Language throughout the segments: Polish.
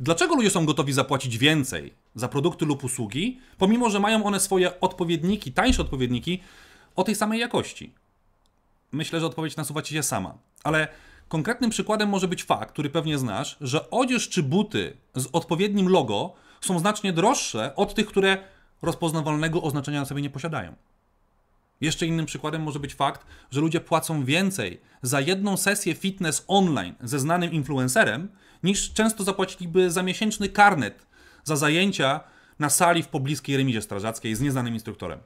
Dlaczego ludzie są gotowi zapłacić więcej za produkty lub usługi, pomimo że mają one swoje odpowiedniki, tańsze odpowiedniki o tej samej jakości? Myślę, że odpowiedź nasuwa ci się sama. Ale konkretnym przykładem może być fakt, który pewnie znasz, że odzież czy buty z odpowiednim logo są znacznie droższe od tych, które rozpoznawalnego oznaczenia na sobie nie posiadają. Jeszcze innym przykładem może być fakt, że ludzie płacą więcej za jedną sesję fitness online ze znanym influencerem, niż często zapłaciliby za miesięczny karnet za zajęcia na sali w pobliskiej remizie strażackiej z nieznanym instruktorem.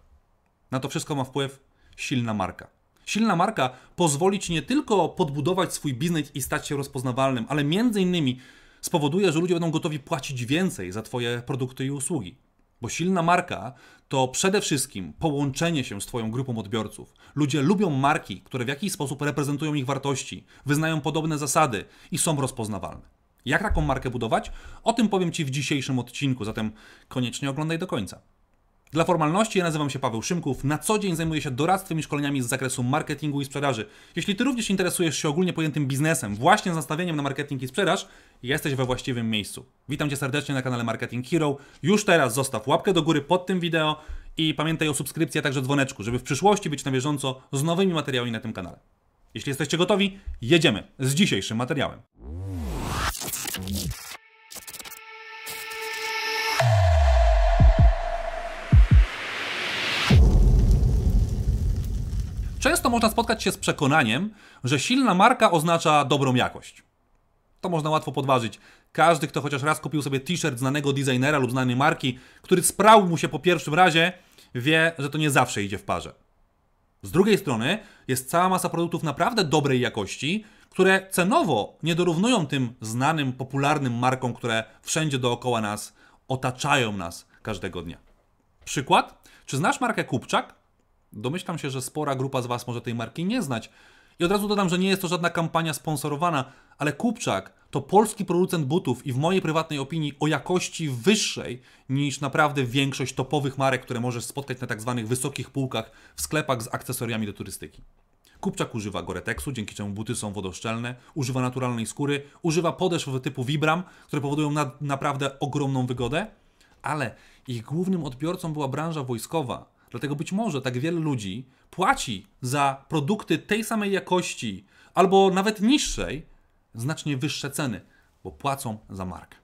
Na to wszystko ma wpływ silna marka. Silna marka pozwoli ci nie tylko podbudować swój biznes i stać się rozpoznawalnym, ale między innymi spowoduje, że ludzie będą gotowi płacić więcej za twoje produkty i usługi. Bo silna marka to przede wszystkim połączenie się z Twoją grupą odbiorców. Ludzie lubią marki, które w jakiś sposób reprezentują ich wartości, wyznają podobne zasady i są rozpoznawalne. Jak taką markę budować? O tym powiem Ci w dzisiejszym odcinku, zatem koniecznie oglądaj do końca. Dla formalności ja nazywam się Paweł Szymków, na co dzień zajmuję się doradztwem i szkoleniami z zakresu marketingu i sprzedaży. Jeśli Ty również interesujesz się ogólnie pojętym biznesem, właśnie z nastawieniem na marketing i sprzedaż, jesteś we właściwym miejscu. Witam Cię serdecznie na kanale Marketing Hero. Już teraz zostaw łapkę do góry pod tym wideo i pamiętaj o subskrypcji, a także dzwoneczku, żeby w przyszłości być na bieżąco z nowymi materiałami na tym kanale. Jeśli jesteście gotowi, jedziemy z dzisiejszym materiałem. często można spotkać się z przekonaniem, że silna marka oznacza dobrą jakość. To można łatwo podważyć. Każdy, kto chociaż raz kupił sobie t-shirt znanego designera lub znanej marki, który sprał mu się po pierwszym razie, wie, że to nie zawsze idzie w parze. Z drugiej strony jest cała masa produktów naprawdę dobrej jakości, które cenowo nie dorównują tym znanym, popularnym markom, które wszędzie dookoła nas otaczają nas każdego dnia. Przykład? Czy znasz markę Kupczak? Domyślam się, że spora grupa z Was może tej marki nie znać. I od razu dodam, że nie jest to żadna kampania sponsorowana, ale Kupczak to polski producent butów i w mojej prywatnej opinii o jakości wyższej niż naprawdę większość topowych marek, które możesz spotkać na tak zwanych wysokich półkach w sklepach z akcesoriami do turystyki. Kupczak używa Goreteksu, dzięki czemu buty są wodoszczelne, używa naturalnej skóry, używa podeszw typu Vibram, które powodują na, naprawdę ogromną wygodę, ale ich głównym odbiorcą była branża wojskowa, Dlatego być może tak wiele ludzi płaci za produkty tej samej jakości albo nawet niższej znacznie wyższe ceny, bo płacą za markę.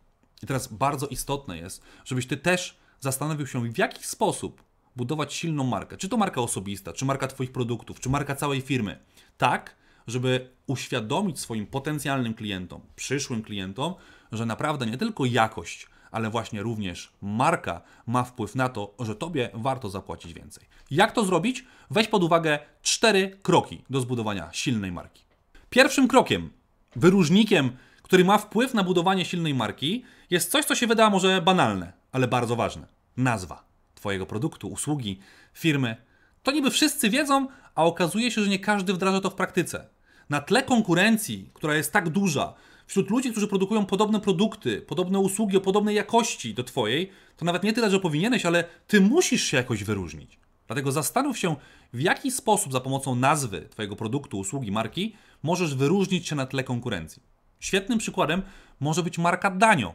I teraz bardzo istotne jest, żebyś ty też zastanowił się, w jaki sposób budować silną markę. Czy to marka osobista, czy marka Twoich produktów, czy marka całej firmy. Tak, żeby uświadomić swoim potencjalnym klientom, przyszłym klientom, że naprawdę nie tylko jakość, ale właśnie również marka ma wpływ na to, że Tobie warto zapłacić więcej. Jak to zrobić? Weź pod uwagę cztery kroki do zbudowania silnej marki. Pierwszym krokiem, wyróżnikiem, który ma wpływ na budowanie silnej marki, jest coś, co się wyda może banalne, ale bardzo ważne. Nazwa Twojego produktu, usługi, firmy. To niby wszyscy wiedzą, a okazuje się, że nie każdy wdraża to w praktyce. Na tle konkurencji, która jest tak duża, wśród ludzi, którzy produkują podobne produkty, podobne usługi o podobnej jakości do twojej, to nawet nie tyle, że powinieneś, ale ty musisz się jakoś wyróżnić. Dlatego zastanów się, w jaki sposób za pomocą nazwy twojego produktu, usługi, marki możesz wyróżnić się na tle konkurencji. Świetnym przykładem może być marka Danio.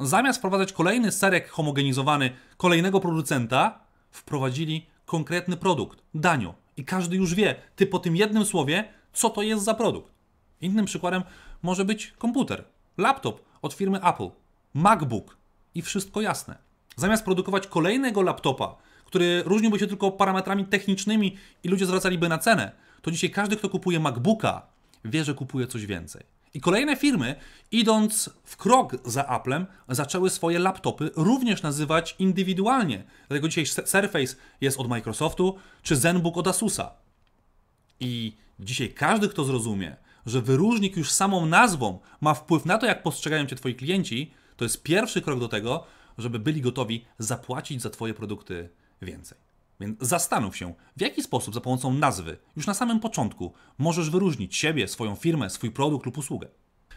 Zamiast wprowadzać kolejny serek homogenizowany kolejnego producenta, wprowadzili konkretny produkt, Danio. I każdy już wie, ty po tym jednym słowie, co to jest za produkt. Innym przykładem może być komputer, laptop od firmy Apple, MacBook i wszystko jasne. Zamiast produkować kolejnego laptopa, który różniłby się tylko parametrami technicznymi i ludzie zwracaliby na cenę, to dzisiaj każdy, kto kupuje MacBooka, wie, że kupuje coś więcej. I kolejne firmy, idąc w krok za Applem, zaczęły swoje laptopy również nazywać indywidualnie. Dlatego dzisiaj Surface jest od Microsoftu, czy ZenBook od Asusa. I dzisiaj każdy, kto zrozumie, że wyróżnik już samą nazwą ma wpływ na to, jak postrzegają cię twoi klienci, to jest pierwszy krok do tego, żeby byli gotowi zapłacić za twoje produkty więcej. Więc zastanów się, w jaki sposób za pomocą nazwy, już na samym początku, możesz wyróżnić siebie, swoją firmę, swój produkt lub usługę.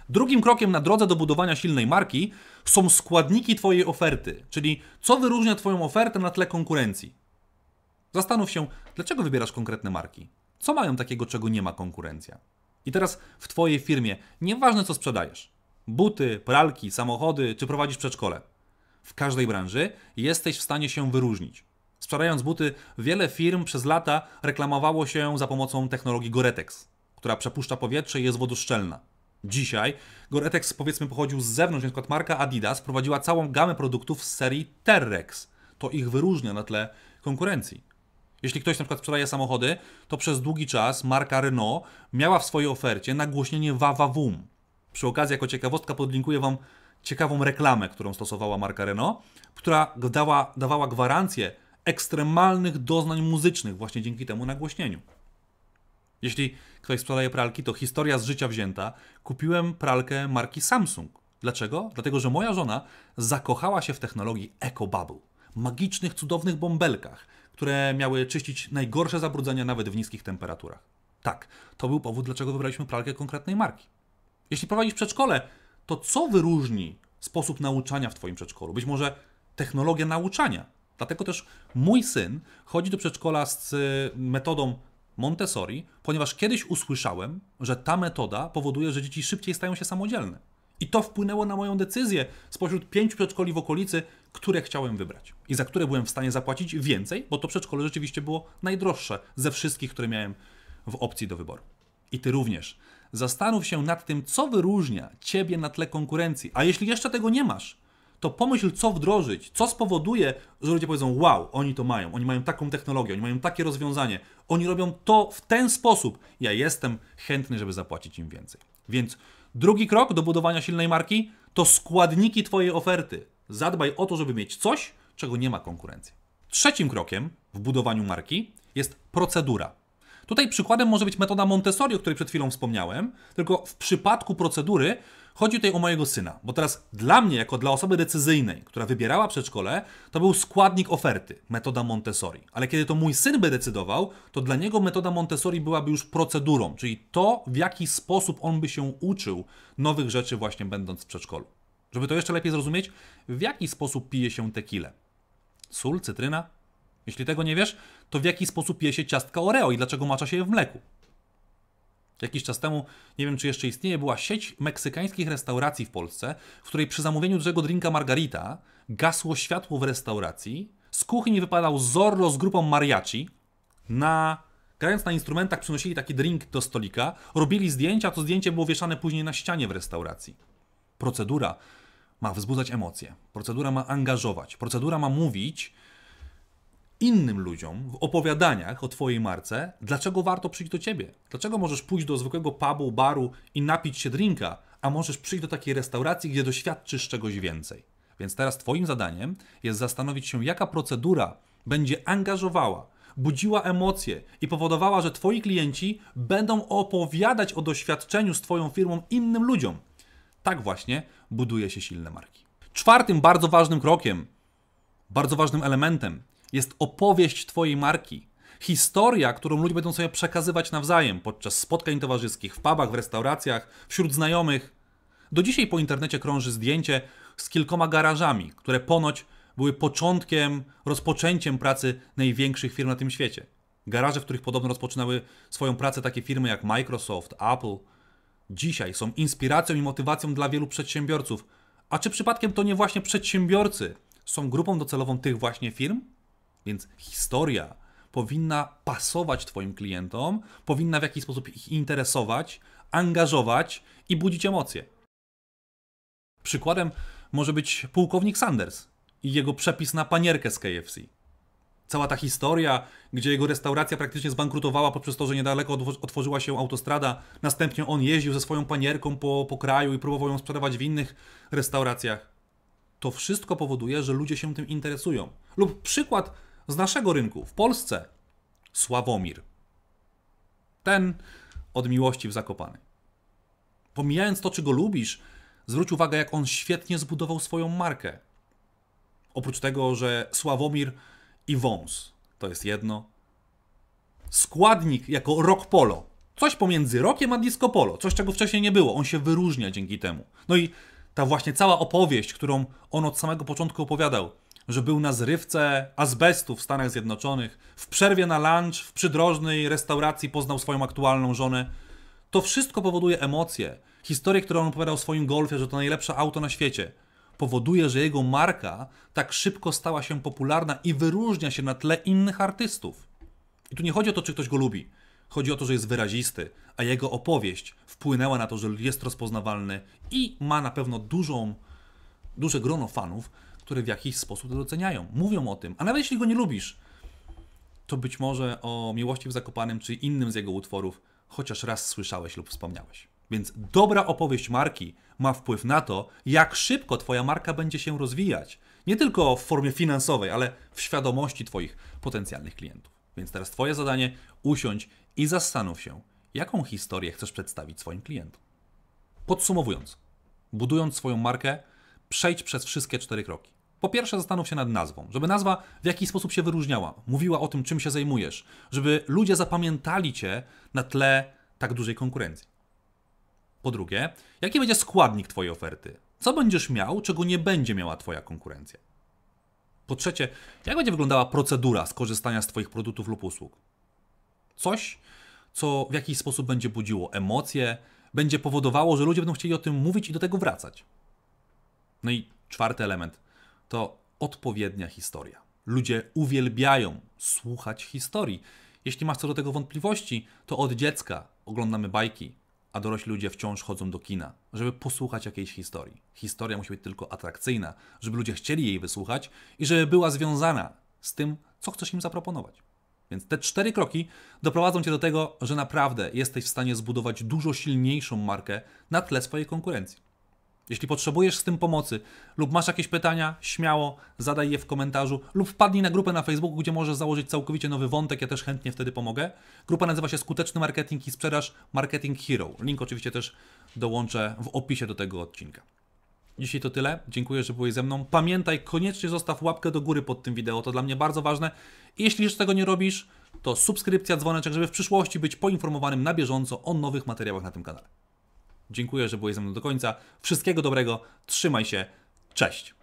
Drugim krokiem na drodze do budowania silnej marki są składniki Twojej oferty, czyli co wyróżnia Twoją ofertę na tle konkurencji. Zastanów się, dlaczego wybierasz konkretne marki? Co mają takiego, czego nie ma konkurencja? I teraz w Twojej firmie, nieważne co sprzedajesz, buty, pralki, samochody czy prowadzisz przedszkole, w każdej branży jesteś w stanie się wyróżnić. Sprzedając buty, wiele firm przez lata reklamowało się za pomocą technologii Goretex, która przepuszcza powietrze i jest wodoszczelna. Dzisiaj Goretex powiedzmy pochodził z zewnątrz, na przykład marka Adidas prowadziła całą gamę produktów z serii Terrex. To ich wyróżnia na tle konkurencji. Jeśli ktoś na przykład sprzedaje samochody, to przez długi czas marka Renault miała w swojej ofercie nagłośnienie WAWAWUM. Przy okazji, jako ciekawostka, podlinkuję Wam ciekawą reklamę, którą stosowała marka Renault, która dawała gwarancję ekstremalnych doznań muzycznych właśnie dzięki temu nagłośnieniu. Jeśli ktoś sprzedaje pralki, to historia z życia wzięta. Kupiłem pralkę marki Samsung. Dlaczego? Dlatego, że moja żona zakochała się w technologii EcoBubble. Magicznych, cudownych bąbelkach, które miały czyścić najgorsze zabrudzenia nawet w niskich temperaturach. Tak, to był powód, dlaczego wybraliśmy pralkę konkretnej marki. Jeśli prowadzisz przedszkole, to co wyróżni sposób nauczania w Twoim przedszkolu? Być może technologia nauczania. Dlatego też mój syn chodzi do przedszkola z y, metodą Montessori, ponieważ kiedyś usłyszałem, że ta metoda powoduje, że dzieci szybciej stają się samodzielne. I to wpłynęło na moją decyzję spośród pięciu przedszkoli w okolicy, które chciałem wybrać i za które byłem w stanie zapłacić więcej, bo to przedszkole rzeczywiście było najdroższe ze wszystkich, które miałem w opcji do wyboru. I ty również. Zastanów się nad tym, co wyróżnia ciebie na tle konkurencji. A jeśli jeszcze tego nie masz, to pomyśl, co wdrożyć, co spowoduje, że ludzie powiedzą: Wow, oni to mają, oni mają taką technologię, oni mają takie rozwiązanie, oni robią to w ten sposób. Ja jestem chętny, żeby zapłacić im więcej. Więc Drugi krok do budowania silnej marki to składniki Twojej oferty. Zadbaj o to, żeby mieć coś, czego nie ma konkurencji. Trzecim krokiem w budowaniu marki jest procedura. Tutaj przykładem może być metoda Montessori, o której przed chwilą wspomniałem, tylko w przypadku procedury Chodzi tutaj o mojego syna, bo teraz dla mnie, jako dla osoby decyzyjnej, która wybierała przedszkole, to był składnik oferty, metoda Montessori. Ale kiedy to mój syn by decydował, to dla niego metoda Montessori byłaby już procedurą, czyli to, w jaki sposób on by się uczył nowych rzeczy właśnie będąc w przedszkolu. Żeby to jeszcze lepiej zrozumieć, w jaki sposób pije się tequilę? Sól, cytryna? Jeśli tego nie wiesz, to w jaki sposób pije się ciastka Oreo i dlaczego macza się je w mleku? Jakiś czas temu, nie wiem czy jeszcze istnieje, była sieć meksykańskich restauracji w Polsce, w której przy zamówieniu dużego drinka margarita gasło światło w restauracji, z kuchni wypadał Zorro z grupą mariachi, na, grając na instrumentach przynosili taki drink do stolika, robili zdjęcia, to zdjęcie było wieszane później na ścianie w restauracji. Procedura ma wzbudzać emocje, procedura ma angażować, procedura ma mówić, innym ludziom w opowiadaniach o Twojej marce, dlaczego warto przyjść do Ciebie. Dlaczego możesz pójść do zwykłego pubu, baru i napić się drinka, a możesz przyjść do takiej restauracji, gdzie doświadczysz czegoś więcej. Więc teraz Twoim zadaniem jest zastanowić się, jaka procedura będzie angażowała, budziła emocje i powodowała, że Twoi klienci będą opowiadać o doświadczeniu z Twoją firmą innym ludziom. Tak właśnie buduje się silne marki. Czwartym bardzo ważnym krokiem, bardzo ważnym elementem jest opowieść Twojej marki. Historia, którą ludzie będą sobie przekazywać nawzajem podczas spotkań towarzyskich, w pubach, w restauracjach, wśród znajomych. Do dzisiaj po internecie krąży zdjęcie z kilkoma garażami, które ponoć były początkiem, rozpoczęciem pracy największych firm na tym świecie. Garaże, w których podobno rozpoczynały swoją pracę takie firmy jak Microsoft, Apple, dzisiaj są inspiracją i motywacją dla wielu przedsiębiorców. A czy przypadkiem to nie właśnie przedsiębiorcy są grupą docelową tych właśnie firm? Więc historia powinna pasować Twoim klientom, powinna w jakiś sposób ich interesować, angażować i budzić emocje. Przykładem może być pułkownik Sanders i jego przepis na panierkę z KFC. Cała ta historia, gdzie jego restauracja praktycznie zbankrutowała poprzez to, że niedaleko otworzyła się autostrada, następnie on jeździł ze swoją panierką po, po kraju i próbował ją sprzedawać w innych restauracjach. To wszystko powoduje, że ludzie się tym interesują. Lub przykład z naszego rynku w Polsce Sławomir. Ten od miłości w Zakopany. Pomijając to, czy go lubisz, zwróć uwagę, jak on świetnie zbudował swoją markę. Oprócz tego, że Sławomir i wąs to jest jedno. Składnik jako rock polo. Coś pomiędzy rockiem a disco polo. Coś, czego wcześniej nie było. On się wyróżnia dzięki temu. No i ta właśnie cała opowieść, którą on od samego początku opowiadał, że był na zrywce azbestu w Stanach Zjednoczonych, w przerwie na lunch, w przydrożnej restauracji poznał swoją aktualną żonę. To wszystko powoduje emocje. Historię, którą on opowiadał o swoim golfie, że to najlepsze auto na świecie, powoduje, że jego marka tak szybko stała się popularna i wyróżnia się na tle innych artystów. I tu nie chodzi o to, czy ktoś go lubi. Chodzi o to, że jest wyrazisty, a jego opowieść wpłynęła na to, że jest rozpoznawalny i ma na pewno dużą, duże grono fanów, które w jakiś sposób to doceniają, mówią o tym. A nawet jeśli go nie lubisz, to być może o Miłości w Zakopanym czy innym z jego utworów chociaż raz słyszałeś lub wspomniałeś. Więc dobra opowieść marki ma wpływ na to, jak szybko Twoja marka będzie się rozwijać. Nie tylko w formie finansowej, ale w świadomości Twoich potencjalnych klientów. Więc teraz Twoje zadanie usiądź i zastanów się, jaką historię chcesz przedstawić swoim klientom. Podsumowując, budując swoją markę, przejdź przez wszystkie cztery kroki. Po pierwsze, zastanów się nad nazwą, żeby nazwa w jakiś sposób się wyróżniała, mówiła o tym, czym się zajmujesz, żeby ludzie zapamiętali cię na tle tak dużej konkurencji. Po drugie, jaki będzie składnik Twojej oferty? Co będziesz miał, czego nie będzie miała Twoja konkurencja? Po trzecie, jak będzie wyglądała procedura skorzystania z Twoich produktów lub usług? Coś, co w jakiś sposób będzie budziło emocje, będzie powodowało, że ludzie będą chcieli o tym mówić i do tego wracać. No i czwarty element to odpowiednia historia. Ludzie uwielbiają słuchać historii. Jeśli masz co do tego wątpliwości, to od dziecka oglądamy bajki, a dorośli ludzie wciąż chodzą do kina, żeby posłuchać jakiejś historii. Historia musi być tylko atrakcyjna, żeby ludzie chcieli jej wysłuchać i żeby była związana z tym, co chcesz im zaproponować. Więc te cztery kroki doprowadzą cię do tego, że naprawdę jesteś w stanie zbudować dużo silniejszą markę na tle swojej konkurencji. Jeśli potrzebujesz z tym pomocy lub masz jakieś pytania, śmiało zadaj je w komentarzu lub wpadnij na grupę na Facebooku, gdzie możesz założyć całkowicie nowy wątek, ja też chętnie wtedy pomogę. Grupa nazywa się Skuteczny Marketing i Sprzedaż Marketing Hero. Link oczywiście też dołączę w opisie do tego odcinka. Dzisiaj to tyle. Dziękuję, że byłeś ze mną. Pamiętaj, koniecznie zostaw łapkę do góry pod tym wideo. To dla mnie bardzo ważne. Jeśli jeszcze tego nie robisz, to subskrypcja, dzwoneczek, żeby w przyszłości być poinformowanym na bieżąco o nowych materiałach na tym kanale. Dziękuję, że byłeś ze mną do końca. Wszystkiego dobrego, trzymaj się, cześć.